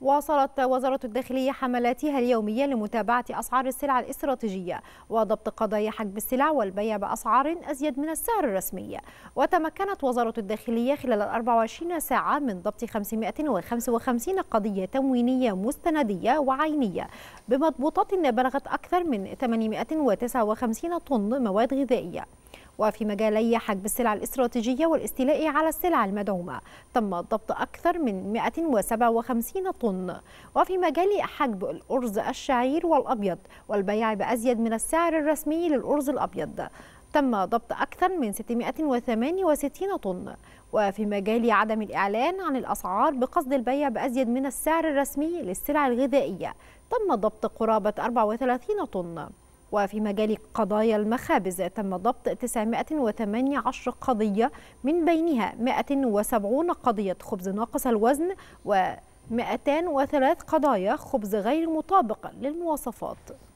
واصلت وزارة الداخلية حملاتها اليومية لمتابعة أسعار السلع الاستراتيجية وضبط قضايا حجب السلع والبيع بأسعار أزيد من السعر الرسمي وتمكنت وزارة الداخلية خلال 24 ساعة من ضبط 555 قضية تموينية مستندية وعينية بمضبوطات بلغت أكثر من 859 طن مواد غذائية وفي مجالي حجب السلع الاستراتيجية والاستيلاء على السلع المدعومة تم ضبط أكثر من 157 طن وفي مجال حجب الأرز الشعير والأبيض والبيع بأزيد من السعر الرسمي للأرز الأبيض تم ضبط أكثر من 668 طن وفي مجال عدم الإعلان عن الأسعار بقصد البيع بأزيد من السعر الرسمي للسلع الغذائية تم ضبط قرابة 34 طن وفي مجال قضايا المخابز تم ضبط 918 قضية من بينها 170 قضية خبز ناقص الوزن و 203 قضايا خبز غير مطابق للمواصفات